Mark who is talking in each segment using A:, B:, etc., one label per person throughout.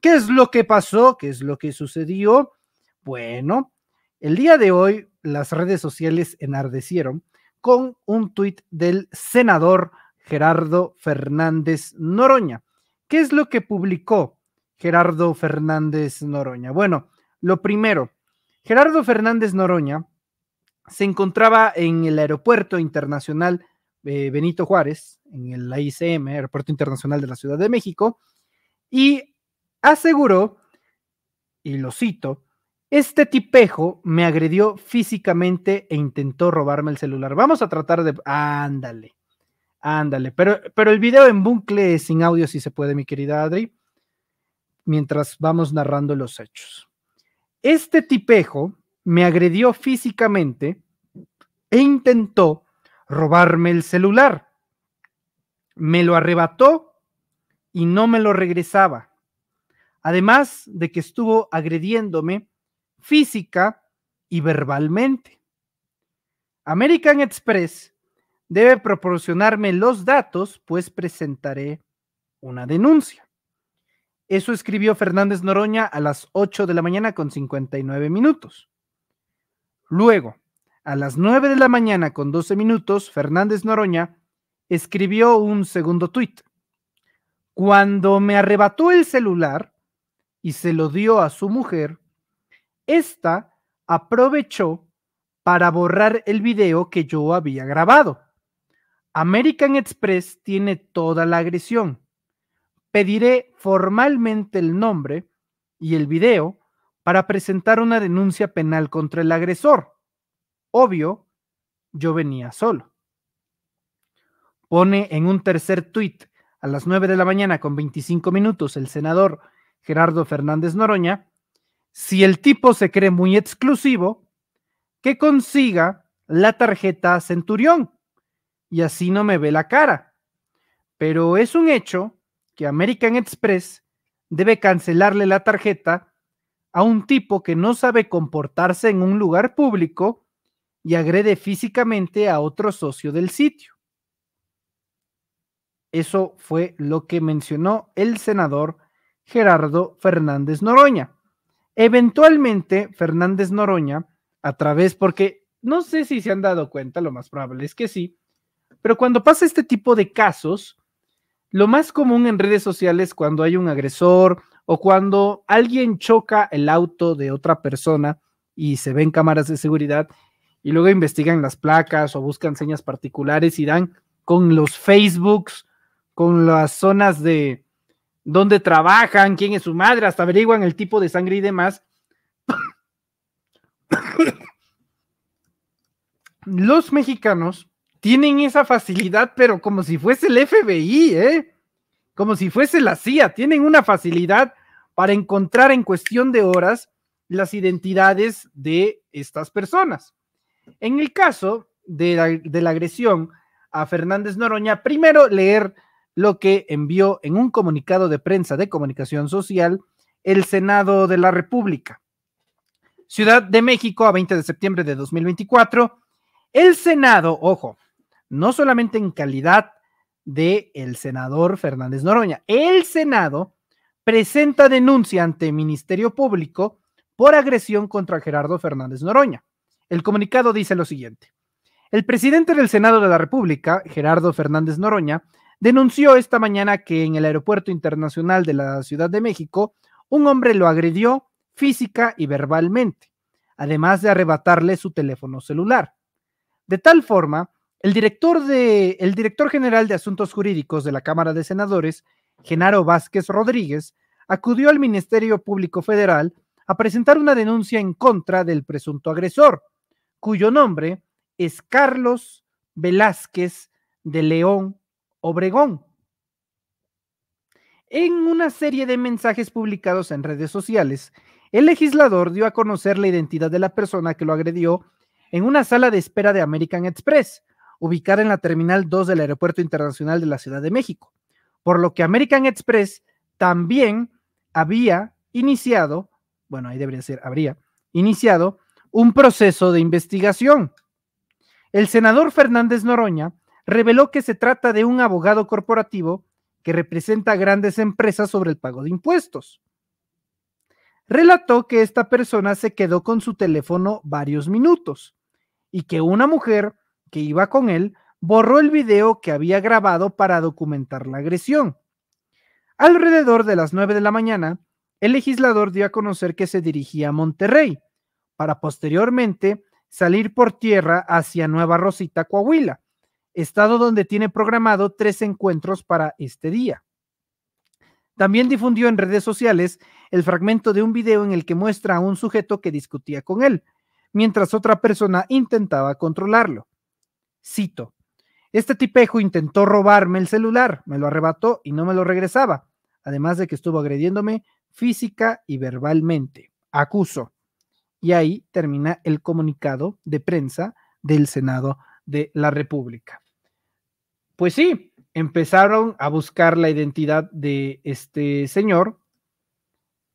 A: ¿Qué es lo que pasó? ¿Qué es lo que sucedió? Bueno, el día de hoy las redes sociales enardecieron con un tuit del senador Gerardo Fernández Noroña. ¿Qué es lo que publicó Gerardo Fernández Noroña? Bueno, lo primero, Gerardo Fernández Noroña se encontraba en el Aeropuerto Internacional eh, Benito Juárez, en el AICM, Aeropuerto Internacional de la Ciudad de México, y aseguró, y lo cito, este tipejo me agredió físicamente e intentó robarme el celular. Vamos a tratar de... Ándale, ándale. Pero, pero el video en bucle sin audio, si se puede, mi querida Adri, mientras vamos narrando los hechos. Este tipejo me agredió físicamente e intentó robarme el celular. Me lo arrebató y no me lo regresaba además de que estuvo agrediéndome física y verbalmente. American Express debe proporcionarme los datos, pues presentaré una denuncia. Eso escribió Fernández Noroña a las 8 de la mañana con 59 minutos. Luego, a las 9 de la mañana con 12 minutos, Fernández Noroña escribió un segundo tuit. Cuando me arrebató el celular, y se lo dio a su mujer, esta aprovechó para borrar el video que yo había grabado. American Express tiene toda la agresión. Pediré formalmente el nombre y el video para presentar una denuncia penal contra el agresor. Obvio, yo venía solo. Pone en un tercer tuit a las 9 de la mañana con 25 minutos el senador Gerardo Fernández Noroña, si el tipo se cree muy exclusivo, que consiga la tarjeta Centurión y así no me ve la cara. Pero es un hecho que American Express debe cancelarle la tarjeta a un tipo que no sabe comportarse en un lugar público y agrede físicamente a otro socio del sitio. Eso fue lo que mencionó el senador Gerardo Fernández Noroña. Eventualmente, Fernández Noroña, a través, porque no sé si se han dado cuenta, lo más probable es que sí, pero cuando pasa este tipo de casos, lo más común en redes sociales cuando hay un agresor o cuando alguien choca el auto de otra persona y se ven cámaras de seguridad y luego investigan las placas o buscan señas particulares y dan con los Facebooks, con las zonas de, dónde trabajan, quién es su madre, hasta averiguan el tipo de sangre y demás. Los mexicanos tienen esa facilidad, pero como si fuese el FBI, ¿eh? Como si fuese la CIA, tienen una facilidad para encontrar en cuestión de horas las identidades de estas personas. En el caso de la, de la agresión a Fernández Noroña, primero leer lo que envió en un comunicado de prensa de comunicación social el Senado de la República. Ciudad de México a 20 de septiembre de 2024. El Senado, ojo, no solamente en calidad de el senador Fernández Noroña, el Senado presenta denuncia ante Ministerio Público por agresión contra Gerardo Fernández Noroña. El comunicado dice lo siguiente. El presidente del Senado de la República, Gerardo Fernández Noroña, denunció esta mañana que en el Aeropuerto Internacional de la Ciudad de México un hombre lo agredió física y verbalmente, además de arrebatarle su teléfono celular. De tal forma, el director, de, el director general de Asuntos Jurídicos de la Cámara de Senadores, Genaro Vázquez Rodríguez, acudió al Ministerio Público Federal a presentar una denuncia en contra del presunto agresor, cuyo nombre es Carlos Velázquez de León Obregón. En una serie de mensajes publicados en redes sociales, el legislador dio a conocer la identidad de la persona que lo agredió en una sala de espera de American Express, ubicada en la Terminal 2 del Aeropuerto Internacional de la Ciudad de México, por lo que American Express también había iniciado, bueno, ahí debería ser, habría iniciado un proceso de investigación. El senador Fernández Noroña reveló que se trata de un abogado corporativo que representa grandes empresas sobre el pago de impuestos. Relató que esta persona se quedó con su teléfono varios minutos y que una mujer que iba con él borró el video que había grabado para documentar la agresión. Alrededor de las 9 de la mañana, el legislador dio a conocer que se dirigía a Monterrey para posteriormente salir por tierra hacia Nueva Rosita, Coahuila estado donde tiene programado tres encuentros para este día. También difundió en redes sociales el fragmento de un video en el que muestra a un sujeto que discutía con él, mientras otra persona intentaba controlarlo. Cito, este tipejo intentó robarme el celular, me lo arrebató y no me lo regresaba, además de que estuvo agrediéndome física y verbalmente. Acuso. Y ahí termina el comunicado de prensa del Senado de la República pues sí, empezaron a buscar la identidad de este señor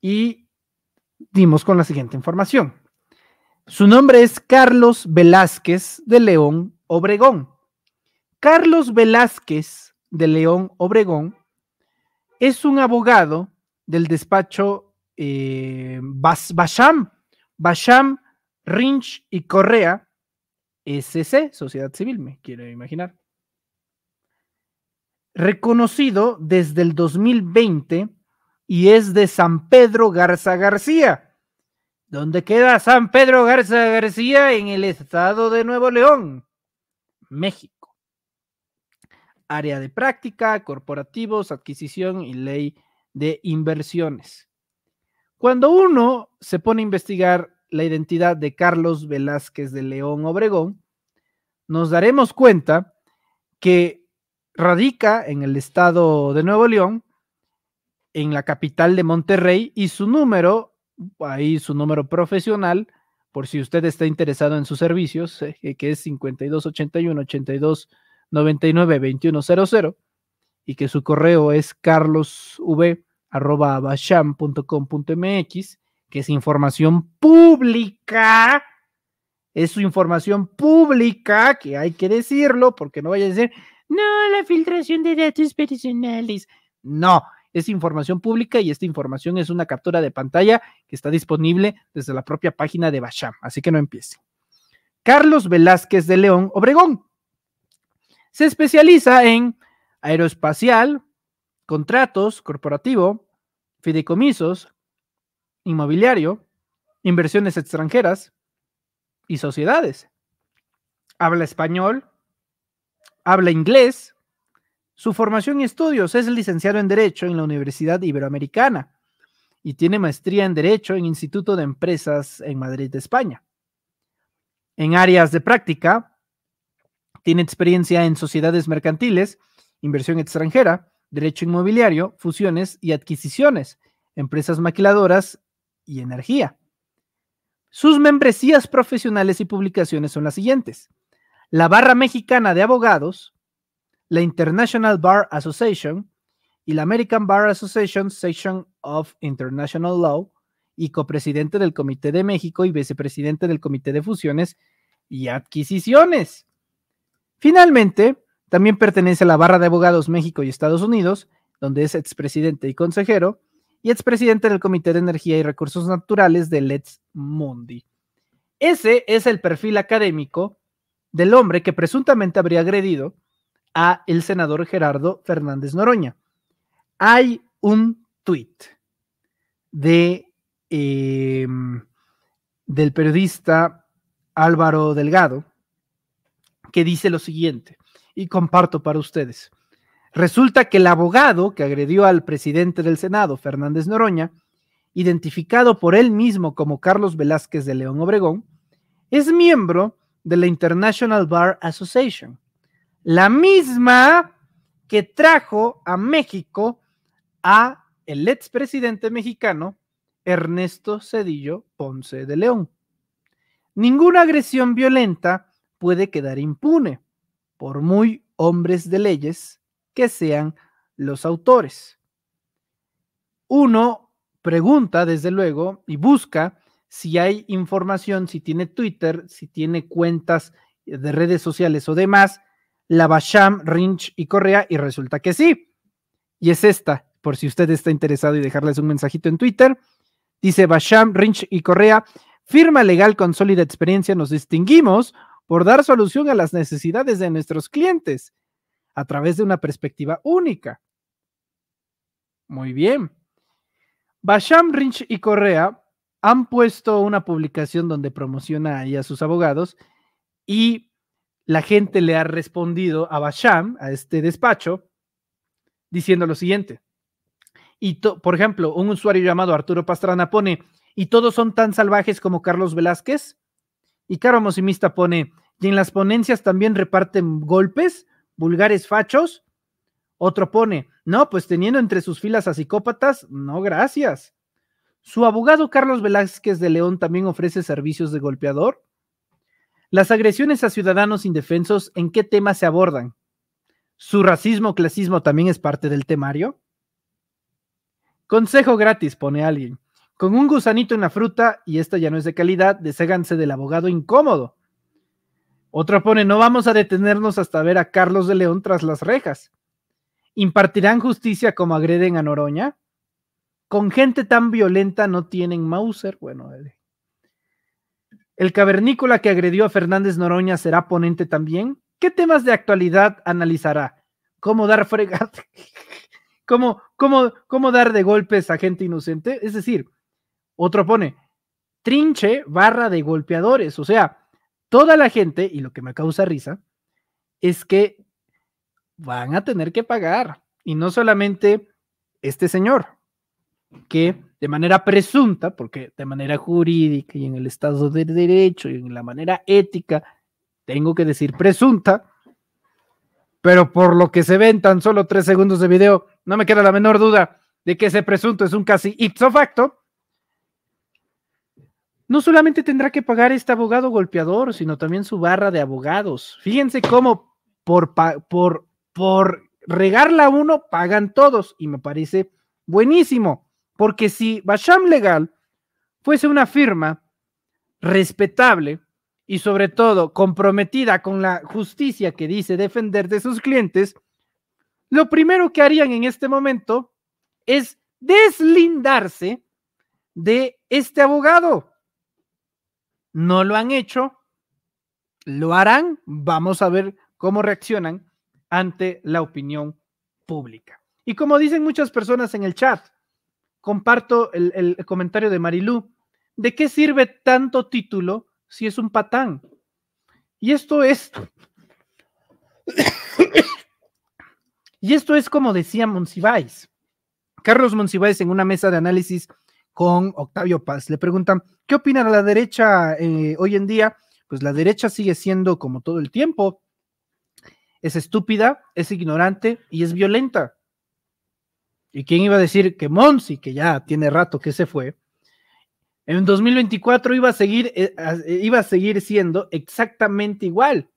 A: y dimos con la siguiente información. Su nombre es Carlos Velázquez de León Obregón. Carlos Velázquez de León Obregón es un abogado del despacho eh, Basham, Basham, Rinch y Correa, SC, Sociedad Civil, me quiero imaginar reconocido desde el 2020 y es de San Pedro Garza García. ¿Dónde queda San Pedro Garza García? En el estado de Nuevo León, México. Área de práctica, corporativos, adquisición y ley de inversiones. Cuando uno se pone a investigar la identidad de Carlos Velázquez de León Obregón, nos daremos cuenta que radica en el estado de Nuevo León, en la capital de Monterrey, y su número, ahí su número profesional, por si usted está interesado en sus servicios, eh, eh, que es 5281 8299 2100 y que su correo es carlosv.com.mx, que es información pública, es su información pública, que hay que decirlo, porque no vaya a decir, no, la filtración de datos personales. No, es información pública y esta información es una captura de pantalla que está disponible desde la propia página de Basham, así que no empiece. Carlos Velázquez de León Obregón se especializa en aeroespacial, contratos corporativo, fideicomisos, inmobiliario, inversiones extranjeras y sociedades. Habla español, habla inglés. Su formación y estudios es licenciado en Derecho en la Universidad Iberoamericana y tiene maestría en Derecho en Instituto de Empresas en Madrid, España. En áreas de práctica, tiene experiencia en sociedades mercantiles, inversión extranjera, derecho inmobiliario, fusiones y adquisiciones, empresas maquiladoras y energía. Sus membresías profesionales y publicaciones son las siguientes la Barra Mexicana de Abogados, la International Bar Association y la American Bar Association Section of International Law y copresidente del Comité de México y vicepresidente del Comité de Fusiones y Adquisiciones. Finalmente, también pertenece a la Barra de Abogados México y Estados Unidos, donde es expresidente y consejero, y expresidente del Comité de Energía y Recursos Naturales de Let's Mundi. Ese es el perfil académico del hombre que presuntamente habría agredido a el senador Gerardo Fernández Noroña. Hay un tuit de, em, del periodista Álvaro Delgado que dice lo siguiente, y comparto para ustedes. Resulta que el abogado que agredió al presidente del Senado, Fernández Noroña, identificado por él mismo como Carlos Velázquez de León Obregón, es miembro de la International Bar Association, la misma que trajo a México a el expresidente mexicano Ernesto Cedillo Ponce de León. Ninguna agresión violenta puede quedar impune, por muy hombres de leyes que sean los autores. Uno pregunta, desde luego, y busca si hay información, si tiene Twitter, si tiene cuentas de redes sociales o demás, la Basham, Rinch y Correa, y resulta que sí. Y es esta, por si usted está interesado y dejarles un mensajito en Twitter. Dice Basham, Rinch y Correa, firma legal con sólida experiencia, nos distinguimos por dar solución a las necesidades de nuestros clientes a través de una perspectiva única. Muy bien. Basham, Rinch y Correa han puesto una publicación donde promociona a sus abogados y la gente le ha respondido a Basham, a este despacho, diciendo lo siguiente. Y por ejemplo, un usuario llamado Arturo Pastrana pone, ¿y todos son tan salvajes como Carlos Velázquez? Y Caro Mosimista pone, ¿y en las ponencias también reparten golpes, vulgares fachos? Otro pone, no, pues teniendo entre sus filas a psicópatas, no, gracias. Su abogado Carlos Velázquez de León también ofrece servicios de golpeador. Las agresiones a ciudadanos indefensos, ¿en qué temas se abordan? ¿Su racismo, o clasismo también es parte del temario? Consejo gratis, pone alguien. Con un gusanito en la fruta, y esta ya no es de calidad, desháganse del abogado incómodo. Otro pone, no vamos a detenernos hasta ver a Carlos de León tras las rejas. ¿Impartirán justicia como agreden a Noroña? Con gente tan violenta no tienen Mauser. Bueno, el, cavernícola que agredió a Fernández Noroña será ponente también. ¿Qué temas de actualidad analizará? ¿Cómo dar fregate? cómo, ¿Cómo dar de golpes a gente inocente? Es decir, otro pone, trinche barra de golpeadores. O sea, toda la gente, y lo que me causa risa, es que van a tener que pagar. Y no solamente este señor, que de manera presunta, porque de manera jurídica y en el Estado de Derecho y en la manera ética, tengo que decir presunta, pero por lo que se ven tan solo tres segundos de video, no me queda la menor duda de que ese presunto es un casi ipso facto, no solamente tendrá que pagar este abogado golpeador, sino también su barra de abogados. Fíjense cómo por, por, por regarla uno pagan todos y me parece buenísimo. Porque si Basham Legal fuese una firma respetable y sobre todo comprometida con la justicia que dice defender de sus clientes, lo primero que harían en este momento es deslindarse de este abogado. No lo han hecho, lo harán, vamos a ver cómo reaccionan ante la opinión pública. Y como dicen muchas personas en el chat, comparto el, comentario de Marilú. ¿De qué sirve tanto título si es un patán? Y esto es. y esto es como decía Monsiváis. Carlos Monsiváis en una mesa de análisis con Octavio Paz. Le preguntan, ¿qué opina la derecha eh, hoy en día? Pues la derecha sigue siendo como todo el tiempo. Es estúpida, es ignorante y es violenta. ¿Y quién iba a decir que Monsi, que ya tiene rato que se fue, en 2024 iba a seguir, eh, iba a seguir siendo exactamente igual?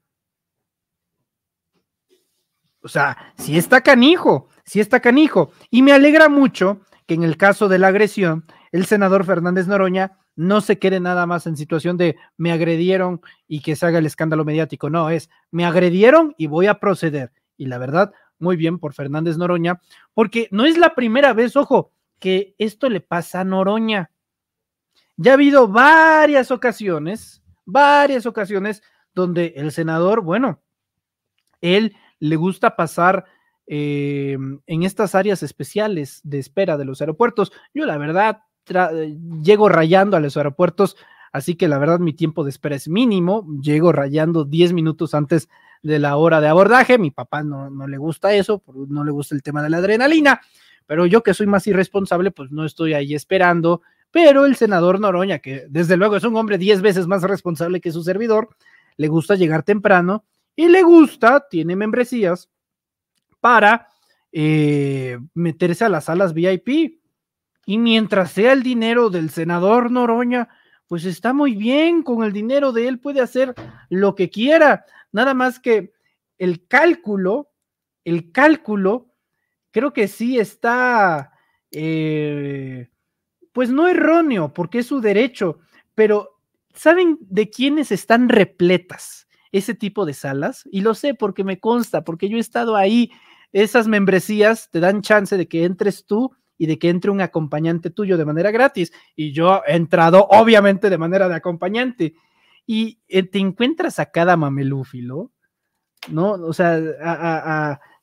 A: O sea, si sí está canijo, si sí está canijo. Y me alegra mucho que en el caso de la agresión, el senador Fernández Noroña no se quede nada más en situación de me agredieron y que se haga el escándalo mediático. No, es me agredieron y voy a proceder. Y la verdad, muy bien por Fernández Noroña, porque no es la primera vez, ojo, que esto le pasa a Noroña. Ya ha habido varias ocasiones, varias ocasiones donde el senador, bueno, él le gusta pasar em, en estas áreas especiales de espera de los aeropuertos. Yo la verdad llego rayando a los aeropuertos, así que la verdad mi tiempo de espera es mínimo, llego rayando 10 minutos antes de la hora de abordaje. Mi papá no, le gusta eso, no le gusta el tema de la adrenalina, pero yo que soy más irresponsable, pues no estoy ahí esperando. Pero el senador Noroña, que desde luego es un hombre diez veces más responsable que su servidor, le gusta llegar temprano y le gusta, tiene membresías para eh, meterse a las salas VIP. Y mientras sea el dinero del senador Noroña, pues está muy bien, con el dinero de él puede hacer lo que quiera. Nada más que el cálculo, el cálculo, creo que sí está, eh, pues no erróneo, porque es su derecho, pero ¿saben de quiénes están repletas ese tipo de salas? Y lo sé porque me consta, porque yo he estado ahí. Esas membresías te dan chance de que entres tú y de que entre un acompañante tuyo de manera gratis. Y yo he entrado, obviamente, de manera de acompañante y eh, te encuentras a cada mamelúfilo, ¿no? O sea,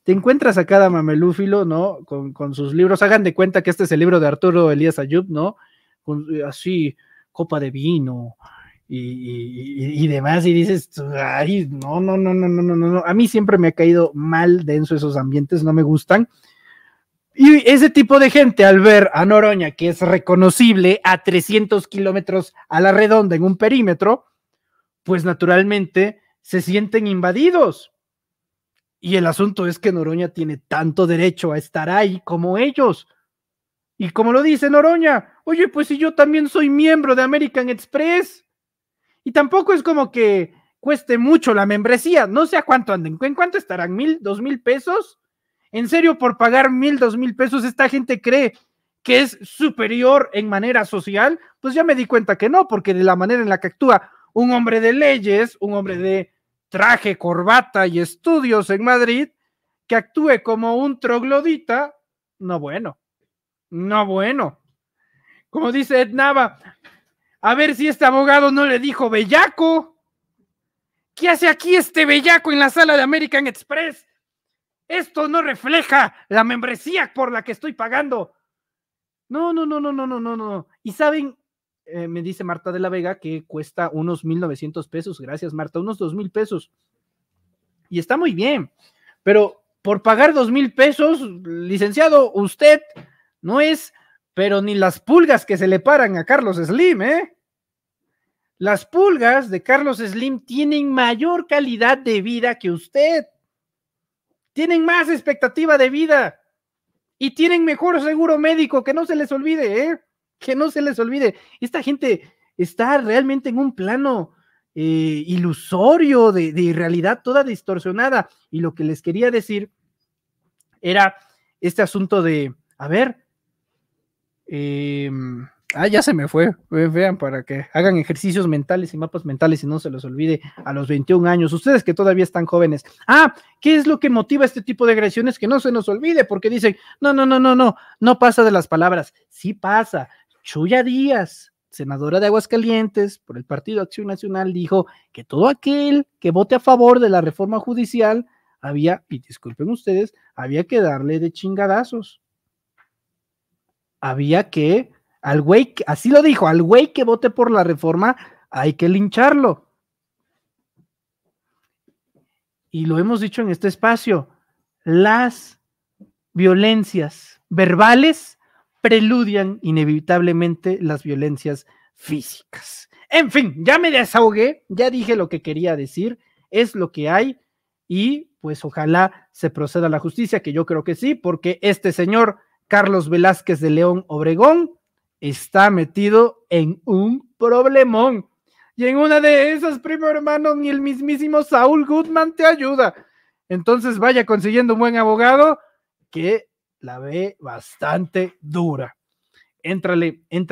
A: te encuentras a cada mamelúfilo, ¿no? Con, sus libros. Hagan de cuenta que este es el libro de Arturo Elías Ayub, ¿no? Eh, así, copa de vino y, demás. Y dices, ay, no, no, no, no, no, no, no. A mí siempre me ha caído mal denso esos ambientes, no me gustan. Y ese tipo de gente al ver a Noroña, que es reconocible a 300 kilómetros a la redonda en un perímetro, pues naturalmente se sienten invadidos. Y el asunto es que Noroña tiene tanto derecho a estar ahí como ellos. Y como lo dice Noroña, oye, pues si yo también soy miembro de American Express. Y tampoco es como que cueste mucho la membresía, no sé a cuánto anden, ¿en cuánto estarán? ¿Mil, dos mil pesos? En serio, por pagar mil, dos mil pesos, esta gente cree que es superior en manera social, pues ya me di cuenta que no, porque de la manera en la que actúa un hombre de leyes, un hombre de traje, corbata y estudios en Madrid, que actúe como un troglodita, no bueno, no bueno. Como dice Ed Nava, a ver si este abogado no le dijo bellaco. ¿Qué hace aquí este bellaco en la sala de American Express? Esto no refleja la membresía por la que estoy pagando. No, no, no, no, no, no, no, no. Y saben, eh, me dice Marta de la Vega que cuesta unos 1.900 pesos. Gracias, Marta, unos 2.000 pesos. Y está muy bien, pero por pagar 2.000 pesos, licenciado, usted no es, pero ni las pulgas que se le paran a Carlos Slim, ¿eh? Las pulgas de Carlos Slim tienen mayor calidad de vida que usted. Tienen más expectativa de vida y tienen mejor seguro médico, que no se les olvide, ¿eh? que no se les olvide, esta gente está realmente en un plano eh, ilusorio de, realidad toda distorsionada. Y lo que les quería decir era este asunto de, a ver, em, ah, ya se me fue, vean, para que hagan ejercicios mentales y mapas mentales y no se los olvide a los 21 años, ustedes que todavía están jóvenes. Ah, ¿qué es lo que motiva este tipo de agresiones? Que no se nos olvide, porque dicen, no, no, no, no, no, no pasa de las palabras, sí pasa, Chuya Díaz, senadora de Aguascalientes por el Partido Acción Nacional, dijo que todo aquel que vote a favor de la reforma judicial había, y disculpen ustedes, había que darle de chingadazos. Había que, al güey, así lo dijo, al güey que vote por la reforma hay que lincharlo. Y lo hemos dicho en este espacio, las violencias verbales preludian inevitablemente las violencias físicas. En fin, ya me desahogué, ya dije lo que quería decir, es lo que hay y pues ojalá se proceda a la justicia, que yo creo que sí, porque este señor Carlos Velázquez de León Obregón está metido en un problemón. Y en una de esas, primo hermano, ni el mismísimo Saúl Goodman te ayuda. Entonces vaya consiguiendo un buen abogado que la ve bastante dura. Entrale, entra